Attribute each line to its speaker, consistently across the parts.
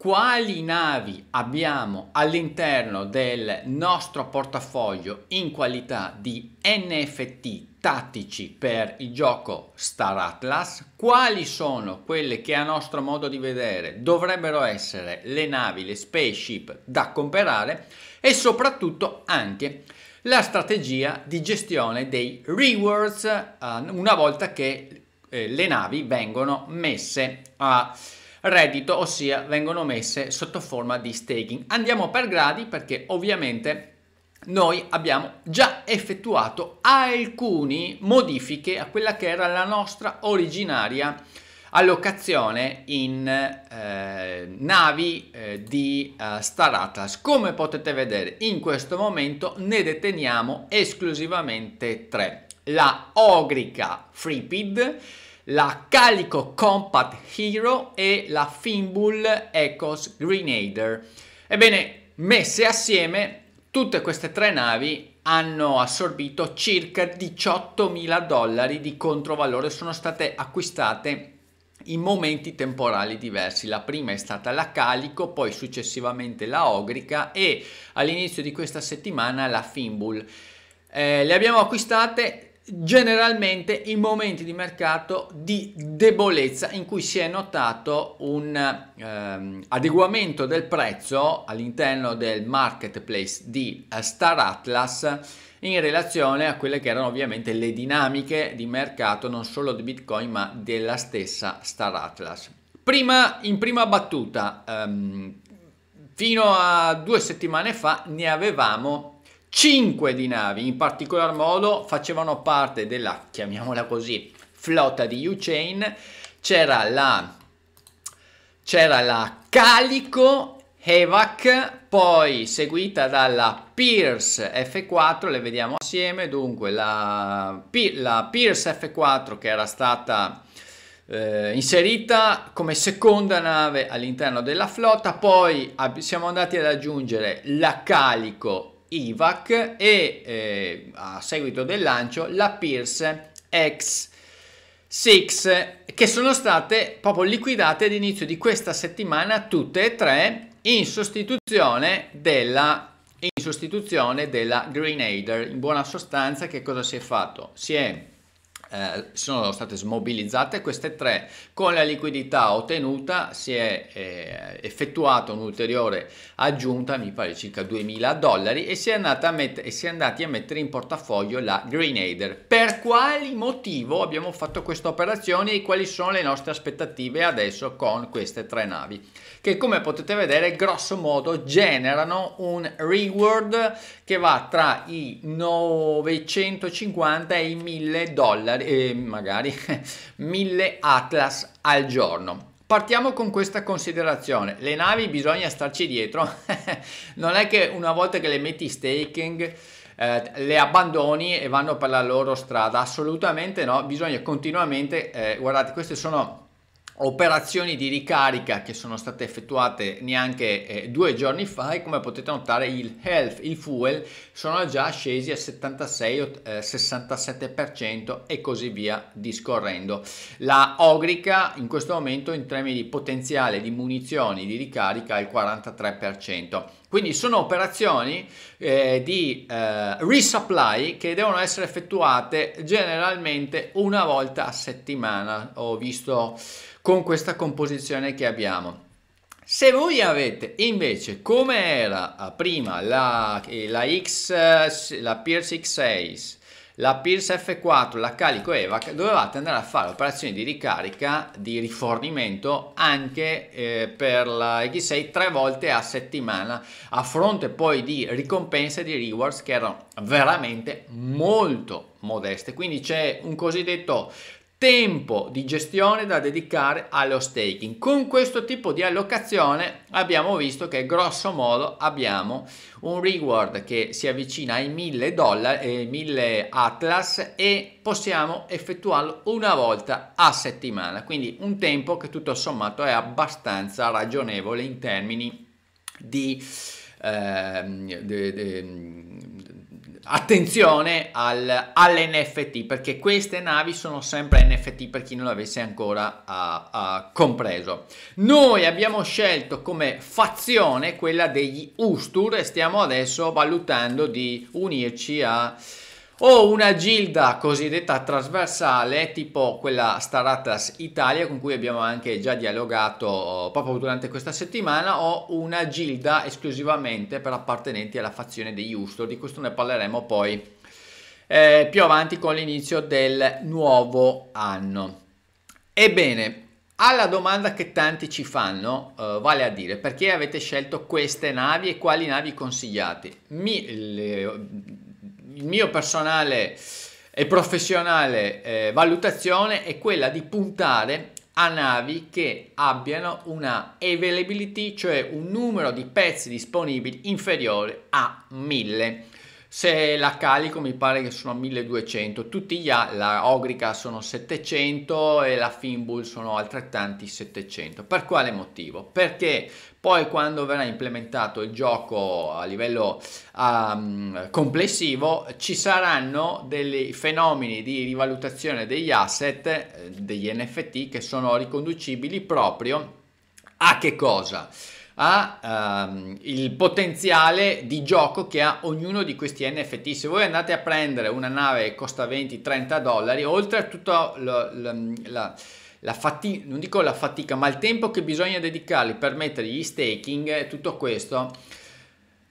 Speaker 1: quali navi abbiamo all'interno del nostro portafoglio in qualità di NFT tattici per il gioco Star Atlas, quali sono quelle che a nostro modo di vedere dovrebbero essere le navi, le spaceship da comprare e soprattutto anche la strategia di gestione dei rewards eh, una volta che eh, le navi vengono messe a reddito, ossia vengono messe sotto forma di staking. Andiamo per gradi perché ovviamente noi abbiamo già effettuato alcune modifiche a quella che era la nostra originaria allocazione in eh, navi eh, di eh, Star Atlas. Come potete vedere in questo momento ne deteniamo esclusivamente tre. La Ogrica Freepid, la Calico Compact Hero e la Finbull Ecos Grenader. Ebbene, messe assieme, tutte queste tre navi hanno assorbito circa 18.000 dollari di controvalore, sono state acquistate in momenti temporali diversi. La prima è stata la Calico, poi successivamente la Ogrica e all'inizio di questa settimana la Finbull. Eh, le abbiamo acquistate generalmente in momenti di mercato di debolezza in cui si è notato un ehm, adeguamento del prezzo all'interno del marketplace di eh, Star Atlas in relazione a quelle che erano ovviamente le dinamiche di mercato non solo di Bitcoin ma della stessa Star Atlas. Prima, in prima battuta, ehm, fino a due settimane fa ne avevamo 5 di navi, in particolar modo, facevano parte della, chiamiamola così, flotta di U-Chain. C'era la, c'era la Calico Evac, poi seguita dalla Pierce F4, le vediamo assieme, dunque la, la Pierce F4 che era stata eh, inserita come seconda nave all'interno della flotta, poi siamo andati ad aggiungere la Calico Evac, IVAC e eh, a seguito del lancio la Pierce X6 che sono state proprio liquidate all'inizio di questa settimana tutte e tre in sostituzione della, in sostituzione della Greenader. In buona sostanza che cosa si è fatto? Si è eh, sono state smobilizzate queste tre. Con la liquidità ottenuta si è eh, effettuata un'ulteriore aggiunta, mi pare circa 2.000 dollari, e si, met- e si, è andati a mettere in portafoglio la Greenader. Per quali motivo abbiamo fatto questa operazione e quali sono le nostre aspettative adesso con queste tre navi? Che come potete vedere grosso modo generano un reward che va tra i 950 e i 1000 dollari magari, eh, magari 1000 Atlas al giorno. Partiamo con questa considerazione, le navi bisogna starci dietro, non è che una volta che le metti staking eh, le abbandoni e vanno per la loro strada, assolutamente no, bisogna continuamente, eh, guardate queste sono operazioni di ricarica che sono state effettuate neanche eh, due giorni fa e come potete notare il health, il fuel sono già scesi al 76-67% eh, e così via discorrendo. La Ogrica in questo momento in termini di potenziale di munizioni di ricarica è il 43%. Quindi sono operazioni eh, di eh, resupply che devono essere effettuate generalmente una volta a settimana. Ho visto con questa composizione che abbiamo. Se voi avete invece come era ah, prima la, eh, la, X, eh, la Pierce X6, la Pierce F4, la Calico EVAC, dovevate andare a fare operazioni di ricarica, di rifornimento anche eh, per la X6 tre volte a settimana, a fronte poi di ricompense di rewards che erano veramente molto modeste. Quindi c'è un cosiddetto tempo di gestione da dedicare allo staking. Con questo tipo di allocazione abbiamo visto che grosso modo abbiamo un reward che si avvicina ai 1000 dollari, e 1000 atlas e possiamo effettuarlo una volta a settimana, quindi un tempo che tutto sommato è abbastanza ragionevole in termini di, eh, de, de, Attenzione al, all'NFT perché queste navi sono sempre NFT per chi non l'avesse ancora uh, uh, compreso. Noi abbiamo scelto come fazione quella degli Ustur e stiamo adesso valutando di unirci a o una gilda cosiddetta trasversale tipo quella Star Italia con cui abbiamo anche già dialogato proprio durante questa settimana o una gilda esclusivamente per appartenenti alla fazione degli Ustor, di questo ne parleremo poi eh, più avanti con l'inizio del nuovo anno. Ebbene, alla domanda che tanti ci fanno, eh, vale a dire perché avete scelto queste navi e quali navi consigliate? Mi, le, il mio personale e professionale eh, valutazione è quella di puntare a navi che abbiano una availability, cioè un numero di pezzi disponibili inferiore a 1000. Se la calico mi pare che sono 1200, tutti gli altri, la Ogrica sono 700 e la Finbull sono altrettanti 700. Per quale motivo? Perché poi quando verrà implementato il gioco a livello um, complessivo ci saranno dei fenomeni di rivalutazione degli asset, eh, degli NFT che sono riconducibili proprio a che cosa? ha um, il potenziale di gioco che ha ognuno di questi NFT. Se voi andate a prendere una nave che costa 20-30 dollari, oltre a tutta mm, la, la, la, la fatica, non dico la fatica, ma il tempo che bisogna dedicarli per mettere gli staking, tutto questo.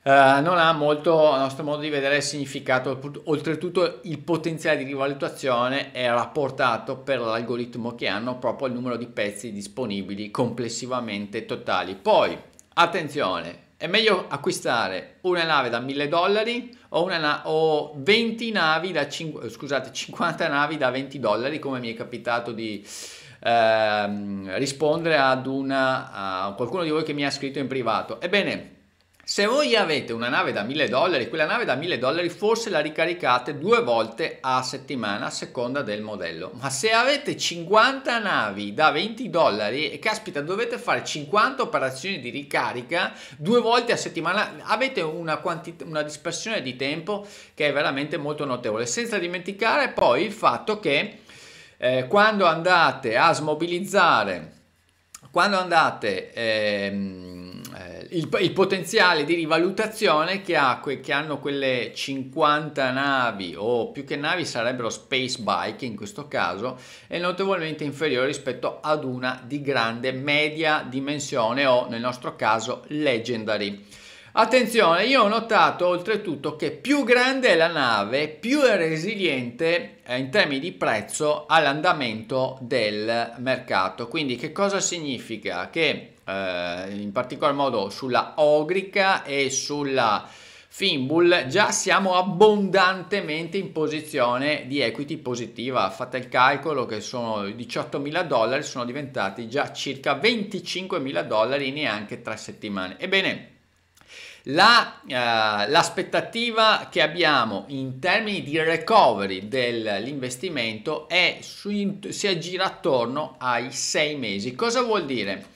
Speaker 1: Uh, non ha molto, a nostro modo di vedere, significato. Oltretutto, il potenziale di rivalutazione è rapportato per l'algoritmo che hanno proprio al numero di pezzi disponibili complessivamente totali. Poi, attenzione, è meglio acquistare una nave da 1000 dollari o, na- o 20 navi da cin- scusate, 50 navi da 20 dollari come mi è capitato di ehm, rispondere ad una, a qualcuno di voi che mi ha scritto in privato. Ebbene, se voi avete una nave da 1000 dollari, quella nave da 1000 dollari forse la ricaricate due volte a settimana a seconda del modello, ma se avete 50 navi da 20 dollari e caspita dovete fare 50 operazioni di ricarica due volte a settimana, avete una, quantità, una dispersione di tempo che è veramente molto notevole, senza dimenticare poi il fatto che eh, quando andate a smobilizzare, quando andate... Ehm, il, il, potenziale di rivalutazione che, ha, che hanno quelle 50 navi o più che navi sarebbero space bike in questo caso è notevolmente inferiore rispetto ad una di grande media dimensione o nel nostro caso legendary. Attenzione, io ho notato oltretutto che più grande è la nave, più è resiliente eh, in termini di prezzo all'andamento del mercato. Quindi che cosa significa? Che eh, in particolar modo sulla Ogrica e sulla Fimbul, già siamo abbondantemente in posizione di equity positiva. Fate il calcolo che sono 18.000 dollari, sono diventati già circa 25.000 dollari in neanche tre settimane. Ebbene, l'aspettativa La, eh, che abbiamo in termini di recovery dell'investimento si aggira attorno ai sei mesi. Cosa vuol dire?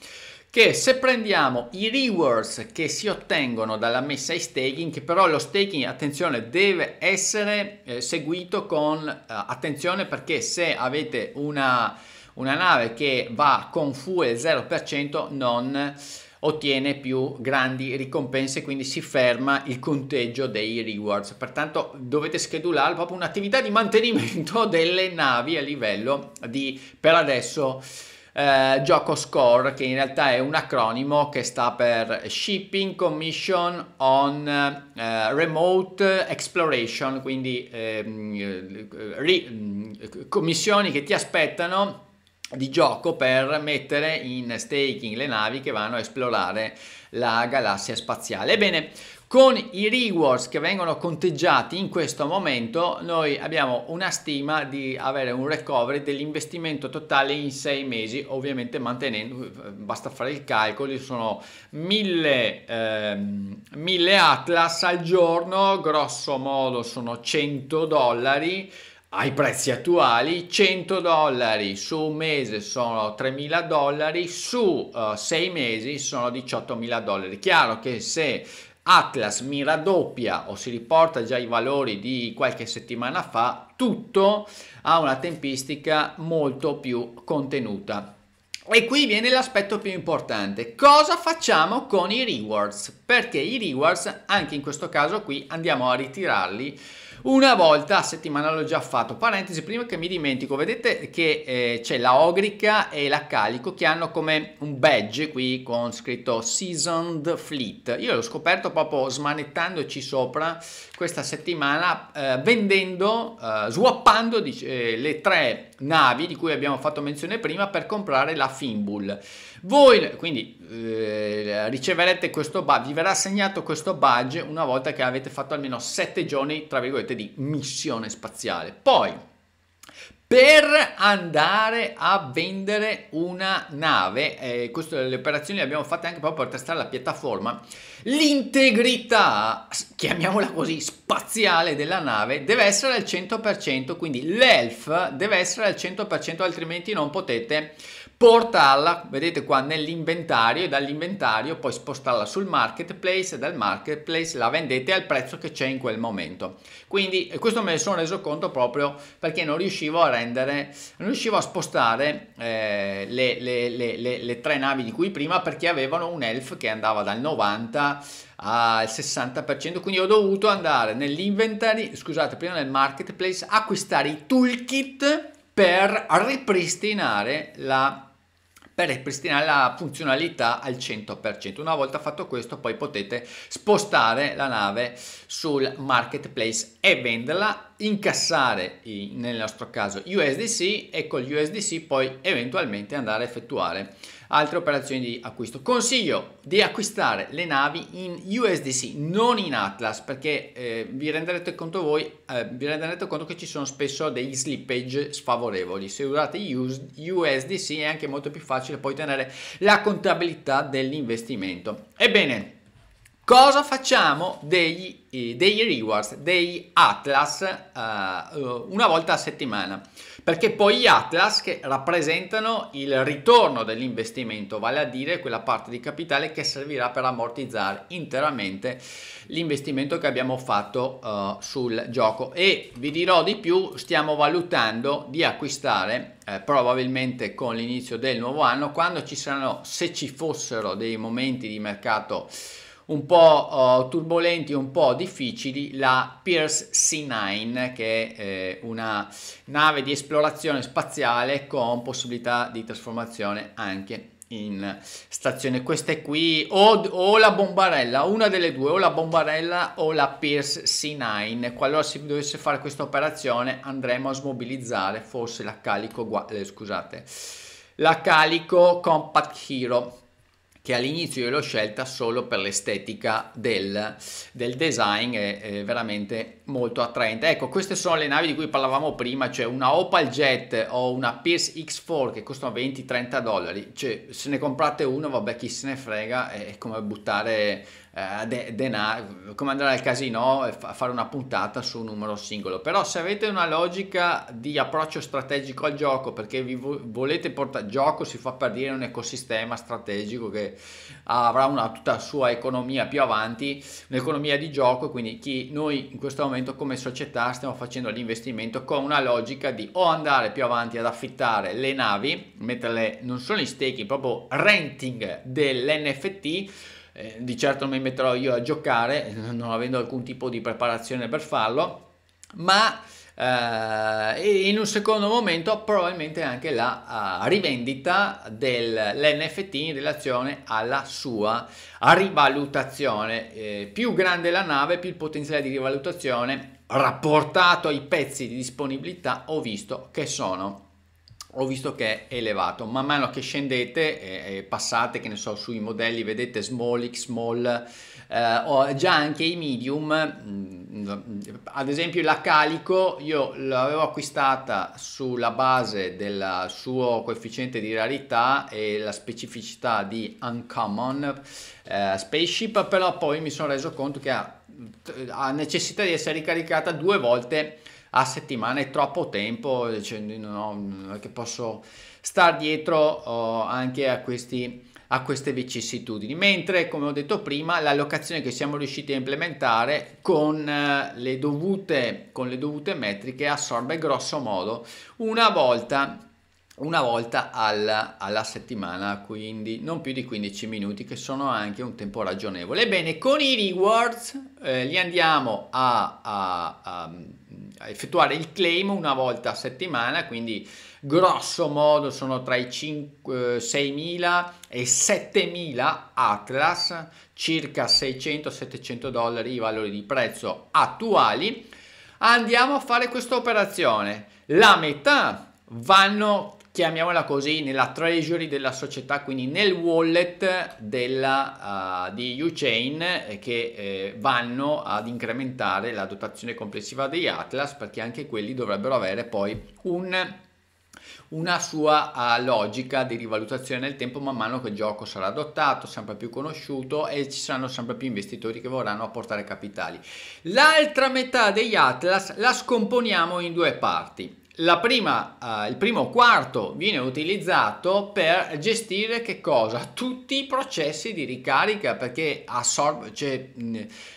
Speaker 1: che se prendiamo i rewards che si ottengono dalla messa in staking, che però lo staking, attenzione, deve essere eh, seguito con eh, attenzione perché se avete una, una nave che va con fuel 0% non ottiene più grandi ricompense, quindi si ferma il conteggio dei rewards. Pertanto dovete schedulare proprio un'attività di mantenimento delle navi a livello di, per adesso, eh, gioco SCORE che in realtà è un acronimo che sta per Shipping Commission on eh, Remote Exploration, quindi ehm, eh, mm, commissioni che ti aspettano di gioco per mettere in staking le navi che vanno a esplorare la galassia spaziale. Ebbene, con i rewards che vengono conteggiati in questo momento, noi abbiamo una stima di avere un recovery dell'investimento totale in sei mesi, ovviamente mantenendo, basta fare il calcolo, sono mille, eh, 1000 Atlas al giorno, grosso modo sono 100 dollari, ai prezzi attuali 100 dollari su un mese sono 3.000 dollari, su uh, eh, 6 mesi sono 18.000 dollari. Chiaro che se Atlas mi raddoppia o si riporta già i valori di qualche settimana fa, tutto ha una tempistica molto più contenuta. E qui viene l'aspetto più importante, cosa facciamo con i rewards? Perché i rewards, anche in questo caso qui, andiamo a ritirarli una volta a settimana l'ho già fatto. Parentesi, prima che mi dimentico, vedete che eh, c'è la Ogrica e la Calico che hanno come un badge qui con scritto Seasoned Fleet. Io l'ho scoperto proprio smanettandoci sopra questa settimana eh, vendendo, eh, swappando dice, eh, le tre navi di cui abbiamo fatto menzione prima per comprare la Finbull. Voi quindi eh, riceverete questo badge, vi verrà assegnato questo badge una volta che avete fatto almeno 7 giorni, tra virgolette, parte di missione spaziale. Poi, per andare a vendere una nave, eh, queste le operazioni le abbiamo fatte anche proprio per testare la piattaforma, l'integrità, chiamiamola così, spaziale della nave deve essere al 100%, quindi l'ELF deve essere al 100%, altrimenti non potete portarla, vedete qua nell'inventario e dall'inventario poi spostarla sul marketplace e dal marketplace la vendete al prezzo che c'è in quel momento. Quindi questo me ne sono reso conto proprio perché non riuscivo a rendere, non riuscivo a spostare eh, le, le, le, le tre navi di cui prima perché avevano un elf che andava dal 90 al 60%, quindi ho dovuto andare nell'inventario, scusate, prima nel marketplace, acquistare i toolkit per ripristinare la per ripristinare la funzionalità al 100%. Una volta fatto questo poi potete spostare la nave sul marketplace e venderla incassare i, nel nostro caso USDC e con gli USDC poi eventualmente andare a effettuare altre operazioni di acquisto. Consiglio di acquistare le navi in USDC, non in Atlas, perché eh, vi, renderete conto voi, eh, vi renderete conto che ci sono spesso degli slippage sfavorevoli. Se usate USDC è anche molto più facile poi tenere la contabilità dell'investimento. Ebbene, Cosa facciamo degli, eh, degli rewards, dei atlas eh, eh, una volta a settimana? Perché poi gli atlas che rappresentano il ritorno dell'investimento, vale a dire quella parte di capitale che servirà per ammortizzare interamente l'investimento che abbiamo fatto eh, sul gioco. E vi dirò di più, stiamo valutando di acquistare eh, probabilmente con l'inizio del nuovo anno, quando ci saranno, se ci fossero dei momenti di mercato un po' eh, turbolenti, un po' difficili, la Pierce C9 che è eh, una nave di esplorazione spaziale con possibilità di trasformazione anche in stazione Questa è qui o, o, la bombarella una delle due o la bombarella o la Pierce C9 qualora si dovesse fare questa operazione andremo a smobilizzare forse la calico eh, scusate la calico compact hero che all'inizio io l'ho scelta solo per l'estetica del, del design, è, è veramente molto attraente. Ecco, queste sono le navi di cui parlavamo prima, cioè una Opal Jet o una Pierce X4 che costano 20-30 dollari, cioè se ne comprate uno, vabbè chi se ne frega, è come buttare eh, de- denaro, come andare al casino e fa- fare una puntata su un numero singolo. Però se avete una logica di approccio strategico al gioco, perché vi vo- volete portare, gioco si fa per dire un ecosistema strategico che avrà una tutta sua economia più avanti, un'economia di gioco, quindi chi noi in questo momento momento come società stiamo facendo l'investimento con una logica di o andare più avanti ad affittare le navi, metterle non solo in staking, proprio renting dell'NFT, eh, di certo non mi metterò io a giocare, non avendo alcun tipo di preparazione per farlo, ma eh, e in un secondo momento probabilmente anche la uh, rivendita dell'NFT in relazione alla sua rivalutazione. Eh, più grande la nave, più il potenziale di rivalutazione rapportato ai pezzi di disponibilità ho visto che sono ho visto che è elevato. Man mano che scendete e, e passate, che ne so, sui modelli vedete small, x small, eh, o già anche i medium, mm, mm, ad esempio la Calico, io l'avevo acquistata sulla base del suo coefficiente di rarità e la specificità di Uncommon eh, Spaceship, però poi mi sono reso conto che ha, ha necessità di essere ricaricata due volte a settimana è troppo tempo, cioè, no, non è che posso star dietro oh, anche a questi a queste vicissitudini. Mentre, come ho detto prima, l'allocazione che siamo riusciti a implementare con eh, le dovute, con le dovute metriche assorbe grosso modo una volta una volta alla, alla, settimana, quindi non più di 15 minuti, che sono anche un tempo ragionevole. Ebbene, con i rewards eh, li andiamo a, a, a effettuare il claim una volta a settimana, quindi grosso modo sono tra i 6.000 e 7.000 Atlas, circa 600-700 dollari i valori di prezzo attuali. Andiamo a fare questa operazione. La metà vanno chiamiamola così, nella treasury della società, quindi nel wallet della, uh, di UChain eh, che eh, vanno ad incrementare la dotazione complessiva degli Atlas perché anche quelli dovrebbero avere poi un una sua uh, logica di rivalutazione nel tempo man mano che il gioco sarà adottato, sempre più conosciuto e ci saranno sempre più investitori che vorranno apportare capitali. L'altra metà degli Atlas la scomponiamo in due parti. La prima, eh, il primo quarto viene utilizzato per gestire che cosa? Tutti i processi di ricarica perché assorbe, cioè,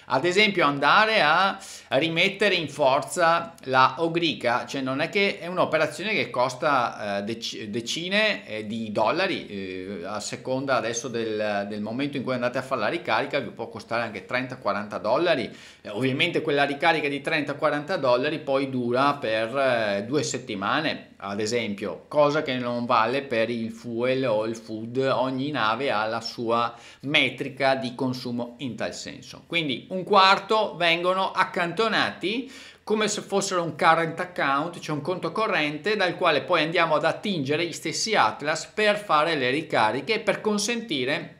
Speaker 1: ad esempio andare a rimettere in forza la ogrica, cioè non è che è un'operazione che costa eh, dec- decine eh, di dollari eh, a seconda adesso del, del, momento in cui andate a fare la ricarica vi può costare anche 30-40 dollari, eh, ovviamente quella ricarica di 30-40 dollari poi dura per eh, due settimane settimane, ad esempio, cosa che non vale per il fuel o il food, ogni nave ha la sua metrica di consumo in tal senso. Quindi un quarto vengono accantonati come se fossero un current account, cioè un conto corrente dal quale poi andiamo ad attingere gli stessi Atlas per fare le ricariche e per consentire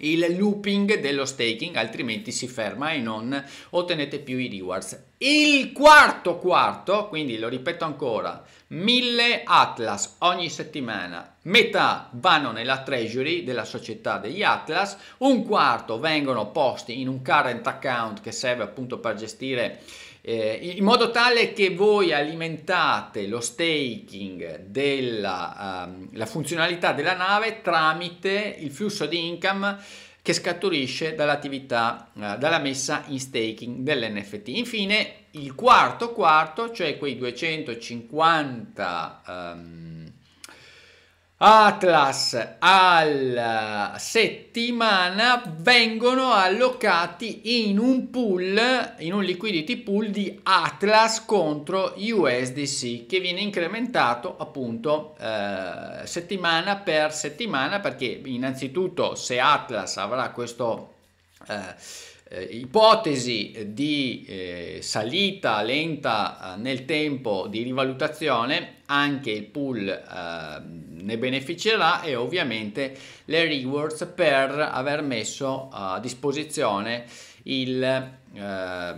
Speaker 1: il looping dello staking, altrimenti si ferma e non ottenete più i rewards. Il quarto quarto, quindi lo ripeto ancora, 1000 Atlas ogni settimana, metà vanno nella treasury della società degli Atlas, un quarto vengono posti in un current account che serve appunto per gestire eh, in modo tale che voi alimentate lo staking della um, funzionalità della nave tramite il flusso di income che scaturisce dall'attività, uh, dalla messa in staking dell'NFT. Infine il quarto quarto, cioè quei 250 um, ehm, Atlas alla settimana vengono allocati in un pool, in un liquidity pool di Atlas contro USDC che viene incrementato appunto eh, settimana per settimana perché innanzitutto se Atlas avrà questa eh, eh, ipotesi di eh, salita lenta eh, nel tempo di rivalutazione, anche il pool ehm, ne beneficerà e ovviamente le rewards per aver messo a disposizione il, eh,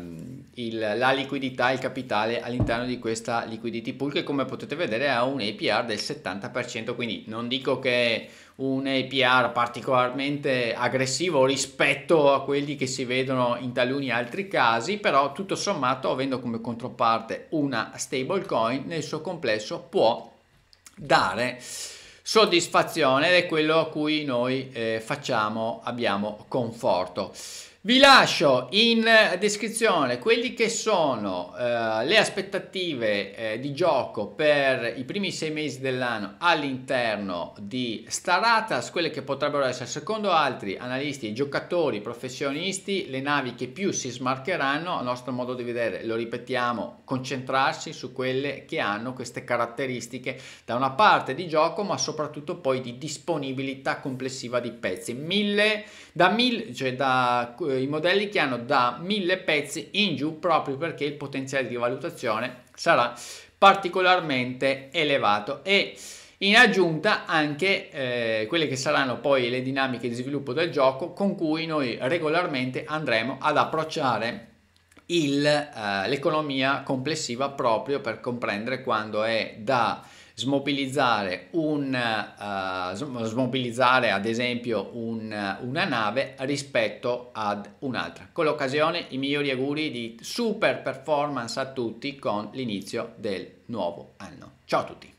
Speaker 1: il, la liquidità, il capitale all'interno di questa liquidity pool che come potete vedere ha un APR del 70%, quindi non dico che un APR particolarmente aggressivo rispetto a quelli che si vedono in taluni altri casi, però tutto sommato avendo come controparte una stablecoin nel suo complesso può dare soddisfazione ed è quello a cui noi eh, facciamo, abbiamo conforto. Vi lascio in eh, descrizione quelli che sono eh, le aspettative eh, di gioco per i primi sei mesi dell'anno all'interno di Staratas, quelle che potrebbero essere secondo altri analisti, giocatori, professionisti, le navi che più si smarcheranno, a nostro modo di vedere, lo ripetiamo, concentrarsi su quelle che hanno queste caratteristiche da una parte di gioco ma soprattutto poi di disponibilità complessiva di pezzi. Mille, da mille, cioè da eh, i modelli che hanno da 1000 pezzi in giù proprio perché il potenziale di valutazione sarà particolarmente elevato e in aggiunta anche eh, quelle che saranno poi le dinamiche di sviluppo del gioco con cui noi regolarmente andremo ad approcciare il, eh, l'economia complessiva proprio per comprendere quando è da smobilizzare, un, uh, smobilizzare ad esempio un, una nave rispetto ad un'altra. Con l'occasione i migliori auguri di super performance a tutti con l'inizio del nuovo anno. Ciao a tutti!